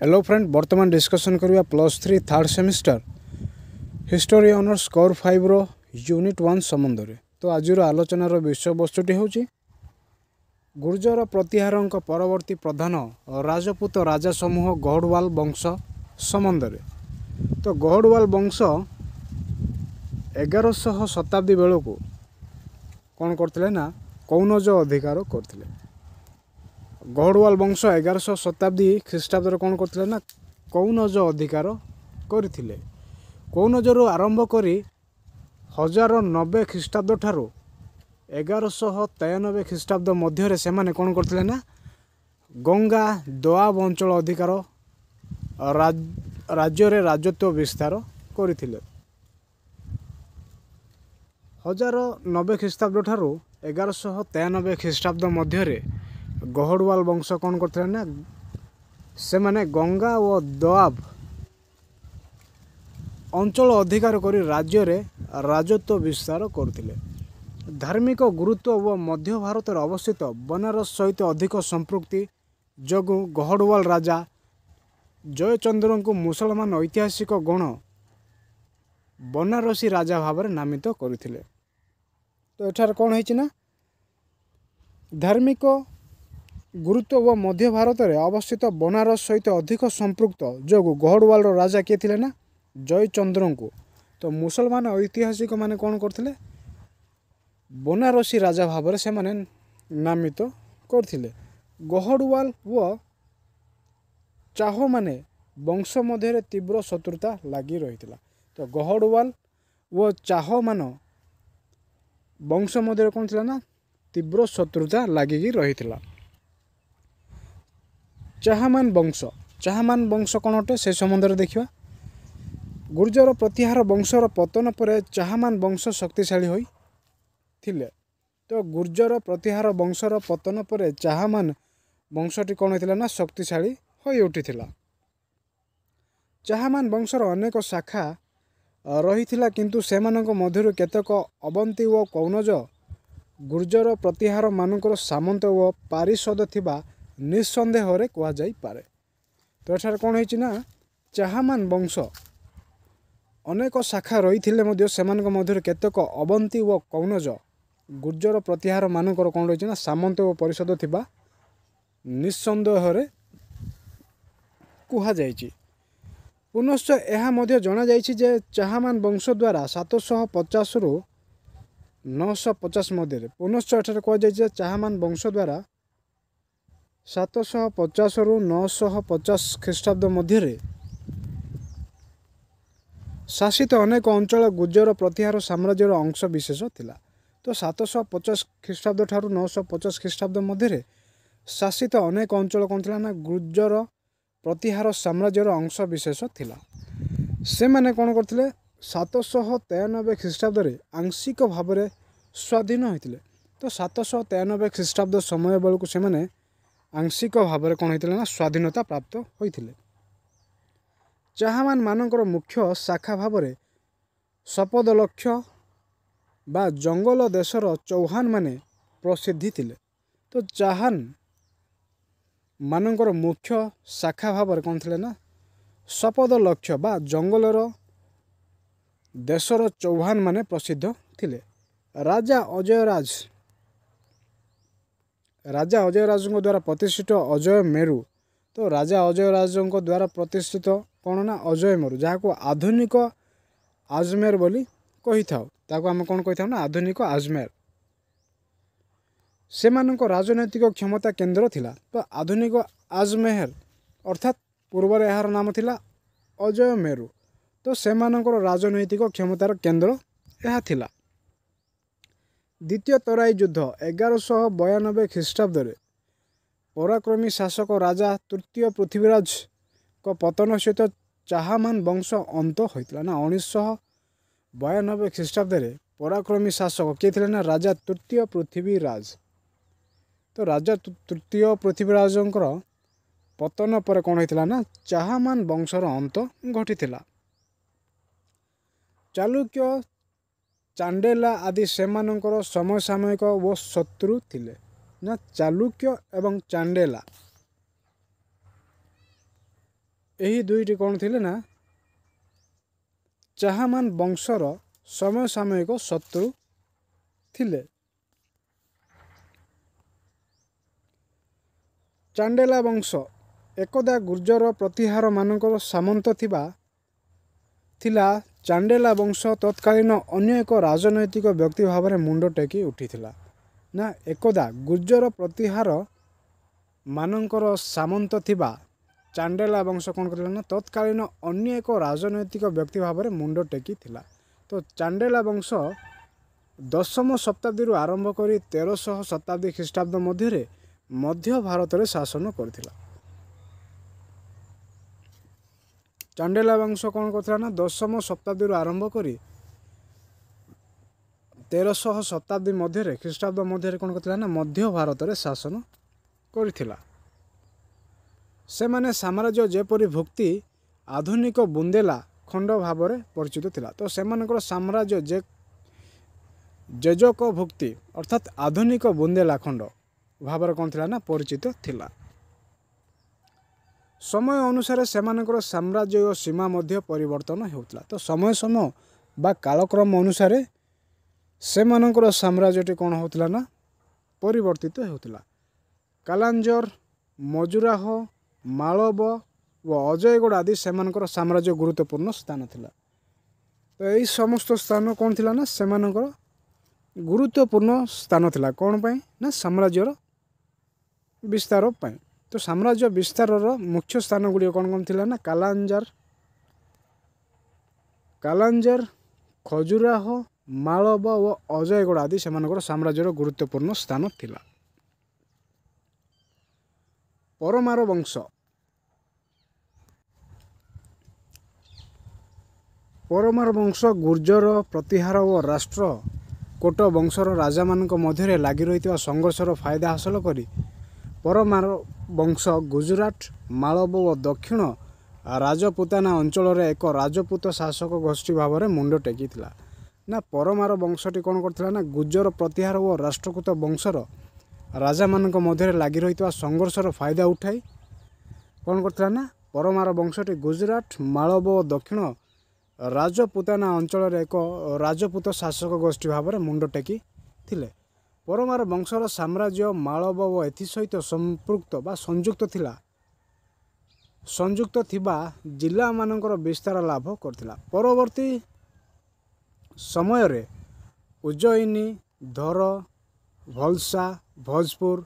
hello friend ବର୍ତ୍ତମାନ discussion କରିବା plus three third semester history honours core five unit one ସମ୍ବନ୍ଧରେ ତ ଆଜିର ଆଲୋଚନାର ବିଷୟବସ୍ତୁଟି ହେଉଛି ଗୁର୍ଜର ପ୍ରତିହାରଙ୍କ ପରବର୍ତ୍ତୀ ପ୍ରଧାନ ରାଜପୁତ ରାଜା ସମୂହ ଗହଡ଼ୱାଲ ବଂଶ ସମ୍ବନ୍ଧରେ ତ ଗହଡ଼ୱାଲ ବଂଶ ଏଗାରଶହ ଶତାବ୍ଦୀ ବେଳକୁ କ'ଣ କରିଥିଲେ ନା କୌନଜ ଅଧିକାର କରିଥିଲେ ଗଡ଼ୱାଲ ବଂଶ ଏଗାରଶହ ଶତାବ୍ଦୀ ଖ୍ରୀଷ୍ଟାବ୍ଦରେ କ'ଣ କରିଥିଲେ ନା କୌନଜ ଅଧିକାର କରିଥିଲେ କୌନଜରୁ ଆରମ୍ଭ କରି ହଜାର ନବେ ଖ୍ରୀଷ୍ଟାବ୍ଦ ଠାରୁ ଏଗାରଶହ ତେୟାନବେ ଖ୍ରୀଷ୍ଟାବ୍ଦ ମଧ୍ୟରେ ସେମାନେ କ'ଣ କରିଥିଲେ ନା ଗଙ୍ଗା ଦୋଆବ ଅଞ୍ଚଳ ଅଧିକାର ରାଜ୍ୟରେ ରାଜତ୍ୱ ବିସ୍ତାର କରିଥିଲେ ହଜାର ନବେ ଖ୍ରୀଷ୍ଟାବ୍ଦ ଠାରୁ ଏଗାରଶହ ତେୟାନବେ ଖ୍ରୀଷ୍ଟାବ୍ଦ ମଧ୍ୟରେ ଗହଡ଼ୱାଲ ବଂଶ କ'ଣ କରିଥିଲେ ନା ସେମାନେ ଗଙ୍ଗା ଓ ଦୋଆବ ଅଞ୍ଚଳ ଅଧିକାର କରି ରାଜ୍ୟରେ ରାଜତ୍ୱ ବିସ୍ତାର କରୁଥିଲେ ଧାର୍ମିକ ଗୁରୁତ୍ୱ ଓ ମଧ୍ୟ ଭାରତରେ ଅବସ୍ଥିତ ବନାରସ ସହିତ ଅଧିକ ସମ୍ପୃକ୍ତି ଯୋଗୁଁ ଗହଡ଼ୱାଲ ରାଜା ଜୟଚନ୍ଦ୍ରଙ୍କୁ ମୁସଲମାନ ଐତିହାସିକ ଗଣ ବନାରସୀ ରାଜା ଭାବରେ ନାମିତ କରିଥିଲେ ତ ଏଠାରେ କ'ଣ ହେଇଛି ନା ଧାର୍ମିକ ଗୁରୁତ୍ୱ ଓ ମଧ୍ୟ ଭାରତରେ ଅବସ୍ଥିତ ବନାରସ ସହିତ ଅଧିକ ସମ୍ପୃକ୍ତ ଯୋଗୁଁ ଗହଡ଼ୱାଲର ରାଜା କିଏ ଥିଲେ ନା ଜୟଚନ୍ଦ୍ରଙ୍କୁ ତ ମୁସଲମାନ ଐତିହାସିକମାନେ କ'ଣ କରିଥିଲେ ବନାରସୀ ରାଜା ଭାବରେ ସେମାନେ ନାମିତ କରିଥିଲେ ଗହଡ଼ୱାଲ ଓ ଚାହମାନେ ବଂଶ ମଧ୍ୟରେ ତୀବ୍ର ଶତ୍ରୁତା ଲାଗି ରହିଥିଲା ତ ଗହଡ଼ୱାଲ ଓ ଚାହମାନ ବଂଶ ମଧ୍ୟରେ କ'ଣ ଥିଲା ନା ତୀବ୍ର ଶତ୍ରୁତା ଲାଗିକି ରହିଥିଲା ଚାହାମାନ ବଂଶ ଚାହାମାନ ବଂଶ କ'ଣ ଅଟେ ସେ ସମ୍ବନ୍ଧରେ ଦେଖିବା ଗୁର୍ଜର ପ୍ରତିହାର ବଂଶର ପତନ ପରେ ଚାହାମାନ ବଂଶ ଶକ୍ତିଶାଳୀ ହୋଇଥିଲେ ତ ଗୁର୍ଜର ପ୍ରତିହାର ବଂଶର ପତନ ପରେ ଚାହାମାନ ବଂଶଟି କ'ଣ ହୋଇଥିଲା ନା ଶକ୍ତିଶାଳୀ ହୋଇଉଠିଥିଲା ଚାହାମାନ ବଂଶର ଅନେକ ଶାଖା ରହିଥିଲା କିନ୍ତୁ ସେମାନଙ୍କ ମଧ୍ୟରୁ କେତେକ ଅବନ୍ତୀ ଓ କୌନଜ ଗୁର୍ଜର ପ୍ରତିହାରମାନଙ୍କର ସାମନ୍ତ ଓ ପାରିଷଦ ଥିବା ନିଃସନ୍ଦେହରେ କୁହାଯାଇପାରେ ତ ଏଠାରେ କ'ଣ ହେଇଛି ନା ଚାହାମାନ ବଂଶ ଅନେକ ଶାଖା ରହିଥିଲେ ମଧ୍ୟ ସେମାନଙ୍କ ମଧ୍ୟରୁ କେତେକ ଅବନ୍ତୀ ଓ କୌନଜ ଗୁର୍ଜର ପ୍ରତିହାରମାନଙ୍କର କ'ଣ ରହିଛି ନା ସାମନ୍ତ ଓ ପରିଷଦ ଥିବା ନିଃସନ୍ଦେହରେ କୁହାଯାଇଛି ପୁନଶ୍ଚ ଏହା ମଧ୍ୟ ଜଣାଯାଇଛି ଯେ ଚାହାମାନ ବଂଶ ଦ୍ୱାରା ସାତଶହ ପଚାଶରୁ ନଅଶହ ପଚାଶ ମଧ୍ୟରେ ପୁନଶ୍ଚ ଏଠାରେ କୁହାଯାଇଛି ଯେ ଚାହାମାନ ବଂଶ ଦ୍ୱାରା ସାତଶହ ପଚାଶରୁ ନଅଶହ ପଚାଶ ଖ୍ରୀଷ୍ଟାବ୍ଦ ମଧ୍ୟରେ ଶାସିତ ଅନେକ ଅଞ୍ଚଳ ଗୁଜର ପ୍ରତିହାର ସାମ୍ରାଜ୍ୟର ଅଂଶ ବିଶେଷ ଥିଲା ତ ସାତଶହ ପଚାଶ ଖ୍ରୀଷ୍ଟାବ୍ଦ ଠାରୁ ନଅଶହ ପଚାଶ ଖ୍ରୀଷ୍ଟାବ୍ଦ ମଧ୍ୟରେ ଶାସିତ ଅନେକ ଅଞ୍ଚଳ କ'ଣ ଥିଲା ନା ଗୁଜର ପ୍ରତିହାର ସାମ୍ରାଜ୍ୟର ଅଂଶ ବିଶେଷ ଥିଲା ସେମାନେ କ'ଣ କରିଥିଲେ ସାତଶହ ତେୟାନବେ ଖ୍ରୀଷ୍ଟାବ୍ଦରେ ଆଂଶିକ ଭାବରେ ସ୍ୱାଧୀନ ହୋଇଥିଲେ ତ ସାତଶହ ତେୟାନବେ ଖ୍ରୀଷ୍ଟାବ୍ଦ ସମୟ ବେଳକୁ ସେମାନେ ଆଂଶିକ ଭାବରେ କ'ଣ ହୋଇଥିଲେ ନା ସ୍ୱାଧୀନତା ପ୍ରାପ୍ତ ହୋଇଥିଲେ ଚାହାମାନମାନଙ୍କର ମୁଖ୍ୟ ଶାଖା ଭାବରେ ଶପଦଲକ୍ଷ ବା ଜଙ୍ଗଲ ଦେଶର ଚୌହାନମାନେ ପ୍ରସିଦ୍ଧି ଥିଲେ ତ ଚାହାନ ମାନଙ୍କର ମୁଖ୍ୟ ଶାଖା ଭାବରେ କ'ଣ ଥିଲେ ନା ଶପଦ ଲକ୍ଷ୍ୟ ବା ଜଙ୍ଗଲର ଦେଶର ଚୌହାନମାନେ ପ୍ରସିଦ୍ଧ ଥିଲେ ରାଜା ଅଜୟରାଜ ରାଜା ଅଜୟ ରାଜୁଙ୍କ ଦ୍ୱାରା ପ୍ରତିଷ୍ଠିତ ଅଜୟ ମେରୁ ତ ରାଜା ଅଜୟ ରାଜୁଙ୍କ ଦ୍ୱାରା ପ୍ରତିଷ୍ଠିତ କ'ଣ ନା ଅଜୟ ମେରୁ ଯାହାକୁ ଆଧୁନିକ ଆଜମେର ବୋଲି କହିଥାଉ ତାକୁ ଆମେ କ'ଣ କହିଥାଉ ନା ଆଧୁନିକ ଆଜମେର ସେମାନଙ୍କ ରାଜନୈତିକ କ୍ଷମତା କେନ୍ଦ୍ର ଥିଲା ତ ଆଧୁନିକ ଆଜମେହର ଅର୍ଥାତ୍ ପୂର୍ବରେ ଏହାର ନାମ ଥିଲା ଅଜୟ ମେରୁ ତ ସେମାନଙ୍କର ରାଜନୈତିକ କ୍ଷମତାର କେନ୍ଦ୍ର ଏହା ଥିଲା দ্বিতীয় তরাই যুদ্ধ এগারোশহ বয়ানব্বই খ্রিস্টাব্দରେ ପରାକ୍ରମୀ ଶାସକ ରାଜା ତୃତୀୟ ପୃଥ୍ୱୀରାଜଙ୍କ ପତନ ସହିତ ଚାହାମାନ ବଂଶ ଅନ୍ତ ହୋଇଥିଲା ନା ଉଣେଇଶହ ବୟାନବେ ଖ୍ରୀଷ୍ଟାବ୍ଦରେ ପରାକ୍ରମୀ ଶାସକ କିଏ ଥିଲେ ନା ରାଜା ତୃତୀୟ ପୃଥିବୀରାଜ ତ ରାଜା ତୃତୀୟ ପୃଥିବୀରାଜଙ୍କର ପତନ ପରେ କ'ଣ ହୋଇଥିଲା ନା ଚାହାମାନ ବଂଶର ଅନ୍ତ ଘଟିଥିଲା ଚାଲୁକ୍ୟ ଚାଣ୍ଡେଲା ଆଦି ସେମାନଙ୍କର ସମସାମୟିକ ଓ ଶତ୍ରୁ ଥିଲେ ନା ଚାଲୁକ୍ୟ ଏବଂ ଚାଣ୍ଡେଲା ଏହି ଦୁଇଟି କ'ଣ ଥିଲେ ନା ଚାହାମାନ ବଂଶର ସମସାମୟିକ ଶତ୍ରୁ ଥିଲେ ଚାଣ୍ଡେଲା ବଂଶ ଏକଦା ଗୁର୍ଜର ପ୍ରତିହାରମାନଙ୍କର ସାମନ୍ତ ଥିବା ଥିଲା ଚାଣ୍ଡେଲା ବଂଶ ତତ୍କାଳୀନ ଅନ୍ୟ ଏକ ରାଜନୈତିକ ବ୍ୟକ୍ତି ଭାବରେ ମୁଣ୍ଡ ଟେକି ଉଠିଥିଲା ନା ଏକଦା ଗୁର୍ଜର ପ୍ରତିହାର ମାନଙ୍କର ସାମନ୍ତ ଥିବା ଚାଣ୍ଡେଲା ବଂଶ କ'ଣ କରିଥିଲା ନା ତତ୍କାଳୀନ ଅନ୍ୟ ଏକ ରାଜନୈତିକ ବ୍ୟକ୍ତି ଭାବରେ ମୁଣ୍ଡ ଟେକିଥିଲା ତ ଚାଣ୍ଡେଲା ବଂଶ ଦଶମ ଶତାବ୍ଦୀରୁ ଆରମ୍ଭ କରି ତେରଶହ ଶତାବ୍ଦୀ ଖ୍ରୀଷ୍ଟାବ୍ଦ ମଧ୍ୟରେ ମଧ୍ୟ ଭାରତରେ ଶାସନ କରିଥିଲା ଚାଣ୍ଡେଲା ବଂଶ କ'ଣ କରୁଥିଲା ନା ଦଶମ ଶତାବ୍ଦୀରୁ ଆରମ୍ଭ କରି ତେରଶହ ଶତାବ୍ଦୀ ମଧ୍ୟରେ ଖ୍ରୀଷ୍ଟାବ୍ଦ ମଧ୍ୟରେ କ'ଣ କରିଥିଲା ନା ମଧ୍ୟ ଭାରତରେ ଶାସନ କରିଥିଲା ସେମାନେ ସାମ୍ରାଜ୍ୟ ଯେପରି ଭୁକ୍ତି ଆଧୁନିକ ବୁନ୍ଦେଲା ଖଣ୍ଡ ଭାବରେ ପରିଚିତ ଥିଲା ତ ସେମାନଙ୍କର ସାମ୍ରାଜ୍ୟ ଯେ ଯେଜକ ଭୁକ୍ତି ଅର୍ଥାତ୍ ଆଧୁନିକ ବୁନ୍ଦେଲା ଖଣ୍ଡ ଭାବରେ କ'ଣ ଥିଲା ନା ପରିଚିତ ଥିଲା ସମୟ ଅନୁସାରେ ସେମାନଙ୍କର ସାମ୍ରାଜ୍ୟ ଓ ସୀମା ମଧ୍ୟ ପରିବର୍ତ୍ତନ ହେଉଥିଲା ତ ସମୟ ସମୟ ବା କାଳକ୍ରମ ଅନୁସାରେ ସେମାନଙ୍କର ସାମ୍ରାଜ୍ୟଟି କ'ଣ ହେଉଥିଲା ନା ପରିବର୍ତ୍ତିତ ହେଉଥିଲା କାଲାଞ୍ଜର ମଜୁରାହ ମାଳବ ଓ ଅଜୟଗଡ଼ ଆଦି ସେମାନଙ୍କର ସାମ୍ରାଜ୍ୟ ଗୁରୁତ୍ୱପୂର୍ଣ୍ଣ ସ୍ଥାନ ଥିଲା ତ ଏହି ସମସ୍ତ ସ୍ଥାନ କ'ଣ ଥିଲା ନା ସେମାନଙ୍କର ଗୁରୁତ୍ୱପୂର୍ଣ୍ଣ ସ୍ଥାନ ଥିଲା କ'ଣ ପାଇଁ ନା ସାମ୍ରାଜ୍ୟର ବିସ୍ତାର ପାଇଁ ତ ସାମ୍ରାଜ୍ୟ ବିସ୍ତାରର ମୁଖ୍ୟ ସ୍ଥାନଗୁଡ଼ିକ କ'ଣ କ'ଣ ଥିଲା ନା କାଲାଞ୍ଜାର କାଲାଞ୍ଜାର ଖଜୁରାହ ମାଳବ ଓ ଅଜୟଗଡ଼ ଆଦି ସେମାନଙ୍କର ସାମ୍ରାଜ୍ୟର ଗୁରୁତ୍ୱପୂର୍ଣ୍ଣ ସ୍ଥାନ ଥିଲା ପରମାର ବଂଶ ପରମାର ବଂଶ ଗୁର୍ଜର ପ୍ରତିହାର ଓ ରାଷ୍ଟ୍ର କୋଟ ବଂଶର ରାଜାମାନଙ୍କ ମଧ୍ୟରେ ଲାଗି ରହିଥିବା ସଂଘର୍ଷର ଫାଇଦା ହାସଲ କରି ପରମାର ବଂଶ ଗୁଜୁରାଟ ମାଳବ ଓ ଦକ୍ଷିଣ ରାଜପୁତାନା ଅଞ୍ଚଳରେ ଏକ ରାଜପୁତ ଶାସକ ଗୋଷ୍ଠୀ ଭାବରେ ମୁଣ୍ଡ ଟେକିଥିଲା ନା ପରମାର ବଂଶଟି କ'ଣ କରିଥିଲା ନା ଗୁଜର ପ୍ରତିହାର ଓ ରାଷ୍ଟ୍ରକୃତ ବଂଶର ରାଜାମାନଙ୍କ ମଧ୍ୟରେ ଲାଗି ରହିଥିବା ସଂଘର୍ଷର ଫାଇଦା ଉଠାଇ କ'ଣ କରିଥିଲା ନା ପରମାର ବଂଶଟି ଗୁଜୁରାଟ ମାଳବ ଓ ଦକ୍ଷିଣ ରାଜପୁତାନା ଅଞ୍ଚଳରେ ଏକ ରାଜପୁତ ଶାସକ ଗୋଷ୍ଠୀ ଭାବରେ ମୁଣ୍ଡ ଟେକିଥିଲେ ପରମାର ବଂଶର ସାମ୍ରାଜ୍ୟ ମାଳବବ ଏଥିସହିତ ସମ୍ପୃକ୍ତ ବା ସଂଯୁକ୍ତ ଥିଲା ସଂଯୁକ୍ତ ଥିବା ଜିଲ୍ଲାମାନଙ୍କର ବିସ୍ତାର ଲାଭ କରିଥିଲା ପରବର୍ତ୍ତୀ ସମୟରେ ଉଜ୍ଜୟିନୀ ଧର ଭଲସା ଭୋଜପୁର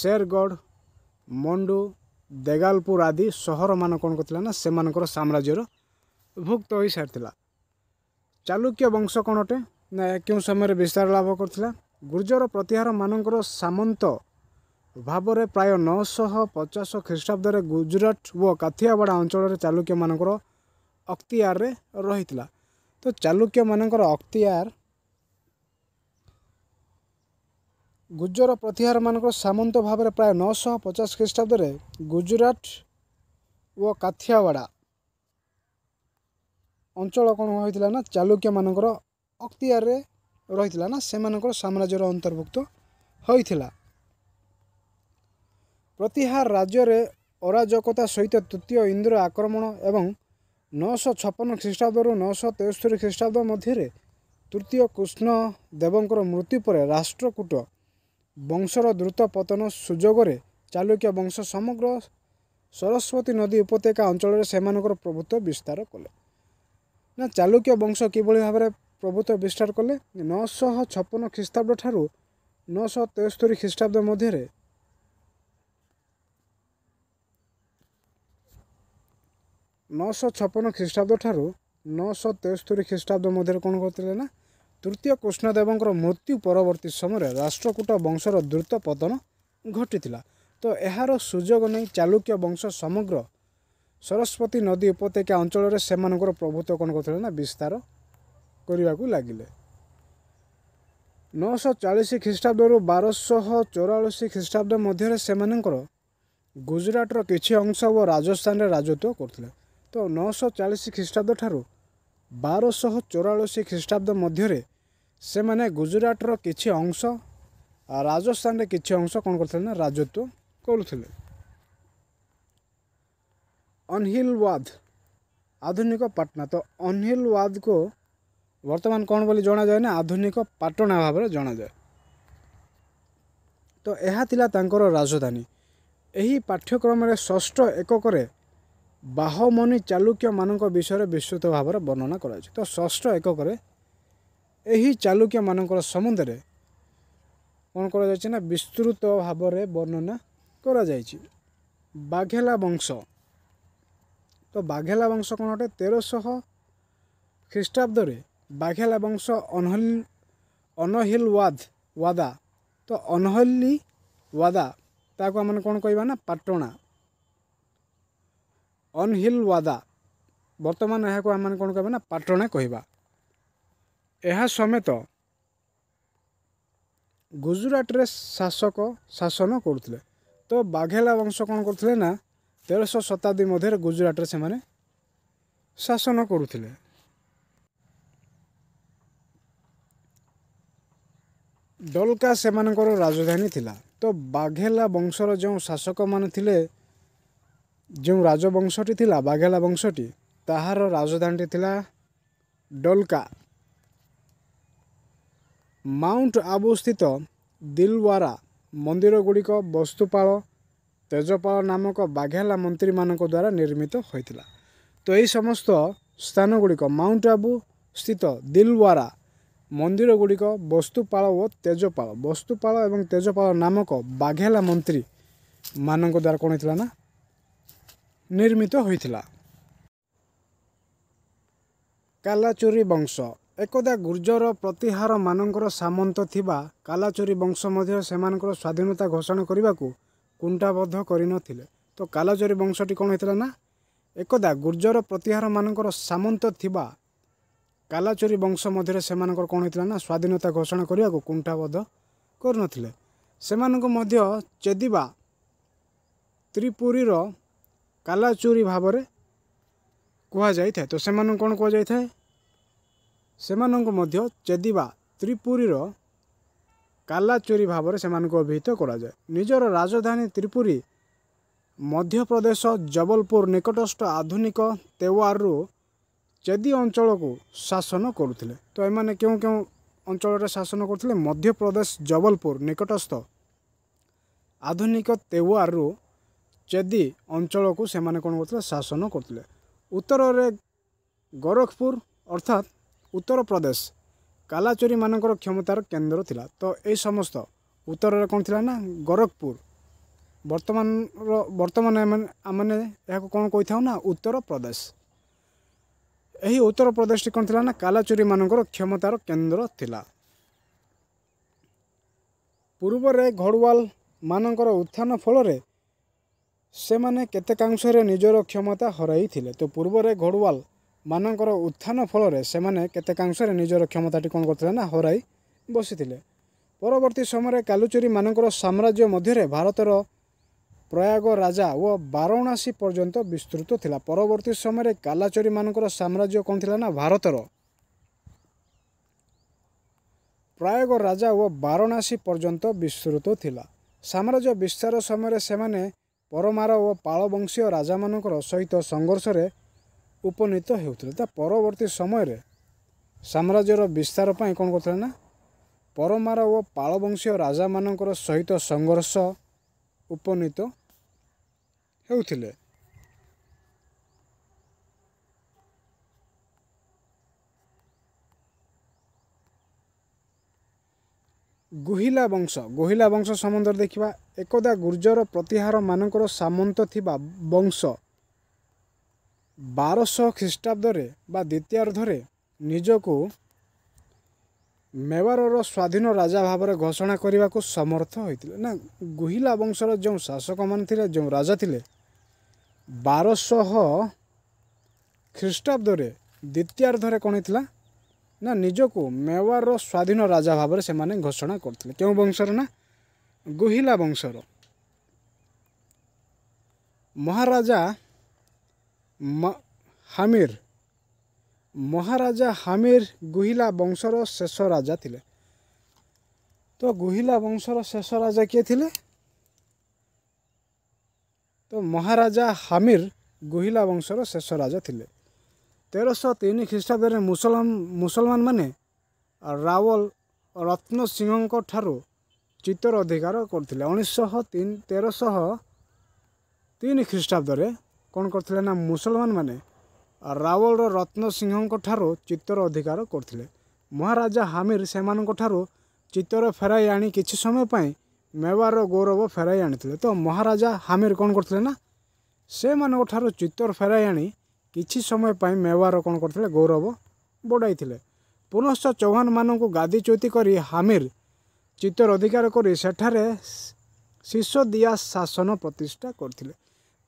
ଶେରଗଡ଼ ମଣ୍ଡୁ ଦେଗାଲପୁର ଆଦି ସହରମାନ କ'ଣ କରିଥିଲା ନା ସେମାନଙ୍କର ସାମ୍ରାଜ୍ୟର ଭୁକ୍ତ ହୋଇସାରିଥିଲା ଚାଲୁକ୍ୟ ବଂଶ କ'ଣ ଅଟେ ନା କେଉଁ ସମୟରେ ବିସ୍ତାର ଲାଭ କରିଥିଲା ଗୁର୍ଜର ପ୍ରତିହାରମାନଙ୍କର ସାମନ୍ତ ଭାବରେ ପ୍ରାୟ ନଅଶହ ପଚାଶ ଖ୍ରୀଷ୍ଟାବ୍ଦରେ ଗୁଜୁରାଟ ଓ କାଥିଆୱାଡ଼ା ଅଞ୍ଚଳରେ ଚାଲୁକ୍ୟମାନଙ୍କର ଅକ୍ତିଆରରେ ରହିଥିଲା ତ ଚାଲୁକ୍ୟମାନଙ୍କର ଅକ୍ତିଆର ଗୁଜର ପ୍ରତିହାରମାନଙ୍କର ସାମନ୍ତ ଭାବରେ ପ୍ରାୟ ନଅଶହ ପଚାଶ ଖ୍ରୀଷ୍ଟାବ୍ଦରେ ଗୁଜୁରାଟ ଓ କାଥିଆୱାଡ଼ା ଅଞ୍ଚଳ କ'ଣ ହୋଇଥିଲା ନା ଚାଲୁକ୍ୟମାନଙ୍କର ଅକ୍ତିଆରରେ ରହିଥିଲା ନା ସେମାନଙ୍କର ସାମ୍ରାଜ୍ୟର ଅନ୍ତର୍ଭୁକ୍ତ ହୋଇଥିଲା ପ୍ରତିହାର ରାଜ୍ୟରେ ଅରାଜକତା ସହିତ ତୃତୀୟ ଇନ୍ଦ୍ର ଆକ୍ରମଣ ଏବଂ ନଅଶହ ଛପନ ଖ୍ରୀଷ୍ଟାବ୍ଦରୁ ନଅଶହ ତେସ୍ତରୀ ଖ୍ରୀଷ୍ଟାବ୍ଦ ମଧ୍ୟରେ ତୃତୀୟ କୃଷ୍ଣ ଦେବଙ୍କର ମୃତ୍ୟୁ ପରେ ରାଷ୍ଟ୍ରକୂଟ ବଂଶର ଦ୍ରୁତ ପତନ ସୁଯୋଗରେ ଚାଲୁକ୍ୟ ବଂଶ ସମଗ୍ର ସରସ୍ୱତୀ ନଦୀ ଉପତ୍ୟକା ଅଞ୍ଚଳରେ ସେମାନଙ୍କର ପ୍ରଭୁତ୍ୱ ବିସ୍ତାର କଲେ ନା ଚାଲୁକ୍ୟ ବଂଶ କିଭଳି ଭାବରେ ପ୍ରଭୁତ୍ୱ ବିସ୍ତାର କଲେ ନଅଶହ ଛପନ ଖ୍ରୀଷ୍ଟାବ୍ଦ ଠାରୁ ନଅଶହ ତେସ୍ତରୀ ଖ୍ରୀଷ୍ଟାବ୍ଦ ମଧ୍ୟରେ ନଅଶହ ଛପନ ଖ୍ରୀଷ୍ଟାବ୍ଦ ଠାରୁ ନଅଶହ ତେସ୍ତରୀ ଖ୍ରୀଷ୍ଟାବ୍ଦ ମଧ୍ୟରେ କ'ଣ କରିଥିଲେ ନା ତୃତୀୟ କୃଷ୍ଣଦେବଙ୍କର ମୃତ୍ୟୁ ପରବର୍ତ୍ତୀ ସମୟରେ ରାଷ୍ଟ୍ରକୂଟ ବଂଶର ଦ୍ରୁତ ପତନ ଘଟିଥିଲା ତ ଏହାର ସୁଯୋଗ ନେଇ ଚାଲୁକ୍ୟ ବଂଶ ସମଗ୍ର ସରସ୍ୱତୀ ନଦୀ ଉପତ୍ୟକା ଅଞ୍ଚଳରେ ସେମାନଙ୍କର ପ୍ରଭୁତ୍ୱ କ'ଣ କରିଥିଲେ ନା ବିସ୍ତାର କରିବାକୁ ଲାଗିଲେ ନଅଶହ ଚାଳିଶ ଖ୍ରୀଷ୍ଟାବ୍ଦରୁ ବାରଶହ ଚଉରାଳିଶ ଖ୍ରୀଷ୍ଟାବ୍ଦ ମଧ୍ୟରେ ସେମାନଙ୍କର ଗୁଜୁରାଟର କିଛି ଅଂଶ ଓ ରାଜସ୍ଥାନରେ ରାଜତ୍ୱ କରୁଥିଲେ ତ ନଅଶହ ଚାଳିଶ ଖ୍ରୀଷ୍ଟାବ୍ଦ ଠାରୁ ବାରଶହ ଚଉରାଳିଶ ଖ୍ରୀଷ୍ଟାବ୍ଦ ମଧ୍ୟରେ ସେମାନେ ଗୁଜୁରାଟର କିଛି ଅଂଶ ରାଜସ୍ଥାନରେ କିଛି ଅଂଶ କ'ଣ କରୁଥିଲେ ନା ରାଜତ୍ୱ କରୁଥିଲେ ଅନହିଲୱାଦ ଆଧୁନିକ ପାଟନା ତ ଅନହିଲୱାଦକୁ ବର୍ତ୍ତମାନ କ'ଣ ବୋଲି ଜଣାଯାଏ ନା ଆଧୁନିକ ପାଟଣା ଭାବରେ ଜଣାଯାଏ ତ ଏହା ଥିଲା ତାଙ୍କର ରାଜଧାନୀ ଏହି ପାଠ୍ୟକ୍ରମରେ ଷଷ୍ଠ ଏକକରେ ବାହମନି ଚାଲୁକ୍ୟମାନଙ୍କ ବିଷୟରେ ବିସ୍ତୃତ ଭାବରେ ବର୍ଣ୍ଣନା କରାଯାଇଛି ତ ଷଷ୍ଠ ଏକକରେ ଏହି ଚାଲୁକ୍ୟମାନଙ୍କର ସମ୍ବନ୍ଧରେ କ'ଣ କରାଯାଇଛି ନା ବିସ୍ତୃତ ଭାବରେ ବର୍ଣ୍ଣନା କରାଯାଇଛି ବାଘେଲା ବଂଶ ତ ବାଘେଲା ବଂଶ କ'ଣ ଅଟେ ତେରଶହ ଖ୍ରୀଷ୍ଟାବ୍ଦରେ বাঘেলা বংশ অনহল অনহিল ওয়াদ ওয়াদা ତ ଅନହଲି ୱାଦା ତାକୁ ଆମେ କ'ଣ କହିବା ନା ପାଟଣା ଅନହିଲ ୱାଦା ବର୍ତ୍ତମାନ ଏହାକୁ ଆମେ କ'ଣ କହିବା ନା ପାଟଣା କହିବା ଏହା ସମେତ ଗୁଜୁରାଟରେ ଶାସକ ଶାସନ କରୁଥିଲେ ତ ବାଘେଲା ବଂଶ କ'ଣ କରୁଥିଲେ ନା ତେରଶହ ଶତାବ୍ଦୀ ମଧ୍ୟରେ ଗୁଜୁରାଟରେ ସେମାନେ ଶାସନ କରୁଥିଲେ ଡଲକା ସେମାନଙ୍କର ରାଜଧାନୀ ଥିଲା ତ ବାଘେଲା ବଂଶର ଯେଉଁ ଶାସକମାନେ ଥିଲେ ଯେଉଁ ରାଜବଂଶଟି ଥିଲା ବାଘେଲା ବଂଶଟି ତାହାର ରାଜଧାନୀଟି ଥିଲା ଡଲକା ମାଉଣ୍ଟ ଆବୁ ସ୍ଥିତ ଦିଲୱାରା ଗୁଡ଼ିକ ବସ୍ତୁପାଳ ତେଜପାଳ ନାମକ ବାଘେଲା ମନ୍ତ୍ରୀମାନଙ୍କ ଦ୍ୱାରା ନିର୍ମିତ ହୋଇଥିଲା ତ ଏହି ସମସ୍ତ ସ୍ଥାନ ଗୁଡ଼ିକ ମାଉଣ୍ଟ ଆବୁ ସ୍ଥିତ ଦିଲୱାରା ମନ୍ଦିର ଗୁଡ଼ିକ ବସ୍ତୁପାଳ ଓ ତେଜପାଳ ବସ୍ତୁପାଳ ଏବଂ ତେଜପାଳ ନାମକ ବାଘେଲା ମନ୍ତ୍ରୀ ମାନଙ୍କ ଦ୍ୱାରା କ'ଣ ହୋଇଥିଲା ନା ନିର୍ମିତ ହୋଇଥିଲା କାଲାଚୁରି ବଂଶ ଏକଦା ଗୁର୍ଜର ପ୍ରତିହାରମାନଙ୍କର ସାମନ୍ତ ଥିବା କାଲାଚୁରି ବଂଶ ମଧ୍ୟ ସେମାନଙ୍କର ସ୍ୱାଧୀନତା ଘୋଷଣା କରିବାକୁ କୁଣ୍ଠାବଦ୍ଧ କରିନଥିଲେ ତ କାଲାଚୁରି ବଂଶଟି କ'ଣ ହୋଇଥିଲା ନା ଏକଦା ଗୁର୍ଜର ପ୍ରତିହାରମାନଙ୍କର ସାମନ୍ତ ଥିବା କାଲାଚୋରୀ ବଂଶ ମଧ୍ୟରେ ସେମାନଙ୍କର କ'ଣ ହେଇଥିଲା ନା ସ୍ୱାଧୀନତା ଘୋଷଣା କରିବାକୁ କୁଣ୍ଠାବୋଧ କରୁନଥିଲେ ସେମାନଙ୍କୁ ମଧ୍ୟ ଚେଦିବା ତ୍ରିପୁରୀର କାଲାଚୋରୀ ଭାବରେ କୁହାଯାଇଥାଏ ତ ସେମାନଙ୍କୁ କ'ଣ କୁହାଯାଇଥାଏ ସେମାନଙ୍କୁ ମଧ୍ୟ ଚେଦିବା ତ୍ରିପୁରୀର କାଲାଚୋରୀ ଭାବରେ ସେମାନଙ୍କୁ ଅଭିହିତ କରାଯାଏ ନିଜର ରାଜଧାନୀ ତ୍ରିପୁରୀ ମଧ୍ୟପ୍ରଦେଶ ଜବଲପୁର ନିକଟସ୍ଥ ଆଧୁନିକ ତେୱାରରୁ ଯଦି ଅଞ୍ଚଳକୁ ଶାସନ କରୁଥିଲେ ତ ଏମାନେ କେଉଁ କେଉଁ ଅଞ୍ଚଳରେ ଶାସନ କରୁଥିଲେ ମଧ୍ୟପ୍ରଦେଶ ଜବଲପୁର ନିକଟସ୍ଥ ଆଧୁନିକ ତେୱାରରୁ ଚେଦି ଅଞ୍ଚଳକୁ ସେମାନେ କ'ଣ କରୁଥିଲେ ଶାସନ କରୁଥିଲେ ଉତ୍ତରରେ ଗୋରଖପୁର ଅର୍ଥାତ୍ ଉତ୍ତରପ୍ରଦେଶ କାଲାଚୋରୀମାନଙ୍କର କ୍ଷମତାର କେନ୍ଦ୍ର ଥିଲା ତ ଏହି ସମସ୍ତ ଉତ୍ତରରେ କ'ଣ ଥିଲା ନା ଗୋରଖପୁର ବର୍ତ୍ତମାନର ବର୍ତ୍ତମାନ ଆମେ ଏହାକୁ କ'ଣ କହିଥାଉ ନା ଉତ୍ତରପ୍ରଦେଶ ଏହି ଉତ୍ତରପ୍ରଦେଶଟି କ'ଣ ଥିଲା ନା କାଲାଚୁରୀମାନଙ୍କର କ୍ଷମତାର କେନ୍ଦ୍ର ଥିଲା ପୂର୍ବରେ ଘଡ଼ୱାଲମାନଙ୍କର ଉତ୍ଥାନ ଫଳରେ ସେମାନେ କେତେକାଂଶରେ ନିଜର କ୍ଷମତା ହରାଇଥିଲେ ତ ପୂର୍ବରେ ଘଡ଼ୱାଲମାନଙ୍କର ଉତ୍ଥାନ ଫଳରେ ସେମାନେ କେତେକାଂଶରେ ନିଜର କ୍ଷମତାଟି କ'ଣ କରିଥିଲେ ନା ହରାଇ ବସିଥିଲେ ପରବର୍ତ୍ତୀ ସମୟରେ କାଲୁଚୁରୀମାନଙ୍କର ସାମ୍ରାଜ୍ୟ ମଧ୍ୟରେ ଭାରତର ପ୍ରୟାଗ ରାଜା ଓ ବାରଣାସୀ ପର୍ଯ୍ୟନ୍ତ ବିସ୍ତୃତ ଥିଲା ପରବର୍ତ୍ତୀ ସମୟରେ କାଲାଚୋରୀମାନଙ୍କର ସାମ୍ରାଜ୍ୟ କ'ଣ ଥିଲା ନା ଭାରତର ପ୍ରୟାଗ ରାଜା ଓ ବାରଣାସୀ ପର୍ଯ୍ୟନ୍ତ ବିସ୍ତୃତ ଥିଲା ସାମ୍ରାଜ୍ୟ ବିସ୍ତାର ସମୟରେ ସେମାନେ ପରମାର ଓ ପାଳବଂଶୀୟ ରାଜାମାନଙ୍କର ସହିତ ସଂଘର୍ଷରେ ଉପନୀତ ହେଉଥିଲେ ତ ପରବର୍ତ୍ତୀ ସମୟରେ ସାମ୍ରାଜ୍ୟର ବିସ୍ତାର ପାଇଁ କ'ଣ କରୁଥିଲେ ନା ପରମାର ଓ ପାଳବଂଶୀୟ ରାଜାମାନଙ୍କର ସହିତ ସଂଘର୍ଷ উপনীত ହେଉଥିଲେ ଗୋହିଲା ବଂଶ ଗୋହିଲା ବଂଶ ସମ୍ବନ୍ଧରେ ଦେଖିବା ଏକଦା ଗୁର୍ଜର ପ୍ରତିହାରମାନଙ୍କର ସାମନ୍ତ ଥିବା ବଂଶ ବାରଶହ ଖ୍ରୀଷ୍ଟାବ୍ଦରେ ବା ଦ୍ୱିତୀୟାର୍ଦ୍ଧରେ ନିଜକୁ ମେୱାରର ସ୍ୱାଧୀନ ରାଜା ଭାବରେ ଘୋଷଣା କରିବାକୁ ସମର୍ଥ ହୋଇଥିଲେ ନା ଗୁହିଲା ବଂଶର ଯେଉଁ ଶାସକମାନେ ଥିଲେ ଯେଉଁ ରାଜା ଥିଲେ ବାରଶହ ଖ୍ରୀଷ୍ଟାବ୍ଦରେ ଦ୍ୱିତୀୟାର୍ଦ୍ଧରେ କ'ଣ ହେଇଥିଲା ନା ନିଜକୁ ମେୱାରର ସ୍ୱାଧୀନ ରାଜା ଭାବରେ ସେମାନେ ଘୋଷଣା କରିଥିଲେ କେଉଁ ବଂଶର ନା ଗୁହିଲା ବଂଶର ମହାରାଜା ହାମିର ମହାରାଜା ହାମିର ଗୁହିଲା ବଂଶର ଶେଷ ରାଜା ଥିଲେ ତ ଗୁହିଲା ବଂଶର ଶେଷ ରାଜା କିଏ ଥିଲେ ତ ମହାରାଜା ହାମିର ଗୁହିଲା ବଂଶର ଶେଷ ରାଜା ଥିଲେ ତେରଶହ ତିନି ଖ୍ରୀଷ୍ଟାବ୍ଦରେ ମୁସଲମାନ ମୁସଲମାନମାନେ ରାୱଲ ରତ୍ନସିଂହଙ୍କ ଠାରୁ ଚିତ୍ତର ଅଧିକାର କରିଥିଲେ ଉଣେଇଶହ ତିନି ତେରଶହ ତିନି ଖ୍ରୀଷ୍ଟାବ୍ଦରେ କ'ଣ କରିଥିଲେ ନା ମୁସଲମାନମାନେ ରାୱଲର ରତ୍ନସିଂହଙ୍କଠାରୁ ଚିତ୍ତର ଅଧିକାର କରିଥିଲେ ମହାରାଜା ହାମିର ସେମାନଙ୍କଠାରୁ ଚିତ୍ତର ଫେରାଇ ଆଣି କିଛି ସମୟ ପାଇଁ ମେୱାରର ଗୌରବ ଫେରାଇ ଆଣିଥିଲେ ତ ମହାରାଜା ହାମିର କ'ଣ କରିଥିଲେ ନା ସେମାନଙ୍କଠାରୁ ଚିତ୍ତର ଫେରାଇ ଆଣି କିଛି ସମୟ ପାଇଁ ମେୱାର କ'ଣ କରିଥିଲେ ଗୌରବ ବଢ଼ାଇଥିଲେ ପୁନଶ୍ଚ ଚୌହାନମାନଙ୍କୁ ଗାଦିଚ୍ୟୁତି କରି ହାମିର ଚିତ୍ତର ଅଧିକାର କରି ସେଠାରେ ସିସୋଦିଆ ଶାସନ ପ୍ରତିଷ୍ଠା କରିଥିଲେ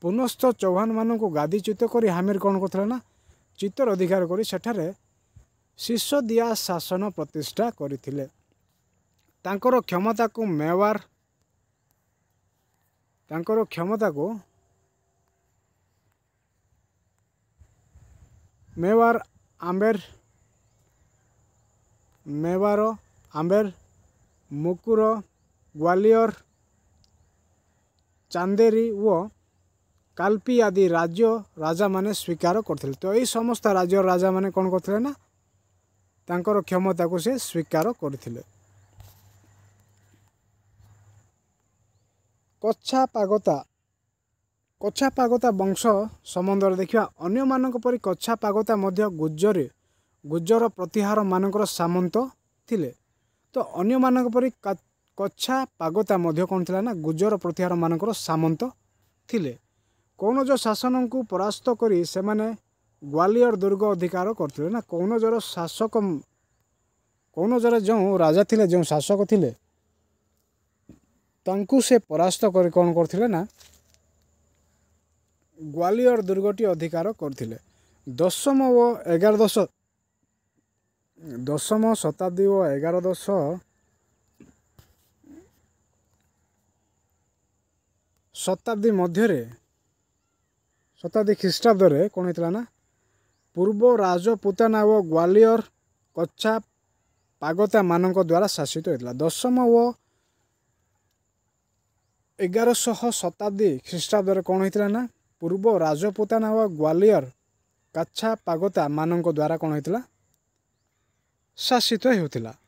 ପୁନଶ୍ଚ ଚୌହାନମାନଙ୍କୁ ଗାଦିଚ୍ୟୁତ କରି ହାମିର କ'ଣ କରୁଥିଲେ ନା ଚିତ୍ତର ଅଧିକାର କରି ସେଠାରେ ଦିଆ ଶାସନ ପ୍ରତିଷ୍ଠା କରିଥିଲେ ତାଙ୍କର କ୍ଷମତାକୁ ମେୱାର ତାଙ୍କର କ୍ଷମତାକୁ ମେୱାର ଆମ୍ବେର ମେୱାର ଆମ୍ବେର ମୁକୁର ଗ୍ୱାଲିୟର ଚାନ୍ଦେରୀ ଓ କାଲ୍ପି ଆଦି ରାଜ୍ୟ ରାଜାମାନେ ସ୍ୱୀକାର କରିଥିଲେ ତ ଏଇ ସମସ୍ତ ରାଜ୍ୟର ରାଜାମାନେ କ'ଣ କରିଥିଲେ ନା ତାଙ୍କର କ୍ଷମତାକୁ ସେ ସ୍ୱୀକାର କରିଥିଲେ କଚ୍ଛା ପାଗତା କଚ୍ଛା ପାଗତା ବଂଶ ସମ୍ବନ୍ଧରେ ଦେଖିବା ଅନ୍ୟମାନଙ୍କ ପରି କଚ୍ଛା ପାଗତା ମଧ୍ୟ ଗୁଜରେ ଗୁଜର ପ୍ରତିହାରମାନଙ୍କର ସାମନ୍ତ ଥିଲେ ତ ଅନ୍ୟମାନଙ୍କ ପରି କଚ୍ଛା ପାଗତା ମଧ୍ୟ କ'ଣ ଥିଲା ନା ଗୁଜର ପ୍ରତିହାରମାନଙ୍କର ସାମନ୍ତ ଥିଲେ କୌଣଜ ଶାସନଙ୍କୁ ପରାସ୍ତ କରି ସେମାନେ ଗ୍ୱାଲିୟର ଦୁର୍ଗ ଅଧିକାର କରିଥିଲେ ନା କୌଣଜର ଶାସକ କୌଣଜର ଯେଉଁ ରାଜା ଥିଲେ ଯେଉଁ ଶାସକ ଥିଲେ ତାଙ୍କୁ ସେ ପରାସ୍ତ କରି କ'ଣ କରିଥିଲେ ନା ଗ୍ୱାଲିୟର ଦୁର୍ଗଟି ଅଧିକାର କରିଥିଲେ ଦଶମ ଓ ଏଗାର ଦଶ ଦଶମ ଶତାବ୍ଦୀ ଓ ଏଗାର ଦଶ ଶତାବ୍ଦୀ ମଧ୍ୟରେ ଶତାବ୍ଦୀ ଖ୍ରୀଷ୍ଟାବ୍ଦରେ କ'ଣ ହେଇଥିଲା ନା ପୂର୍ବ ରାଜପୁତାନା ଓ ଗ୍ୱାଲିୟର କଚ୍ଛା ପାଗତାମାନଙ୍କ ଦ୍ୱାରା ଶାସିତ ହୋଇଥିଲା ଦଶମ ଓ ଏଗାରଶହ ଶତାବ୍ଦୀ ଖ୍ରୀଷ୍ଟାବ୍ଦରେ କ'ଣ ହୋଇଥିଲା ନା ପୂର୍ବ ରାଜପୁତାନା ଓ ଗ୍ୱାଲିୟର କାଛା ପାଗତାମାନଙ୍କ ଦ୍ୱାରା କ'ଣ ହୋଇଥିଲା ଶାସିତ ହେଉଥିଲା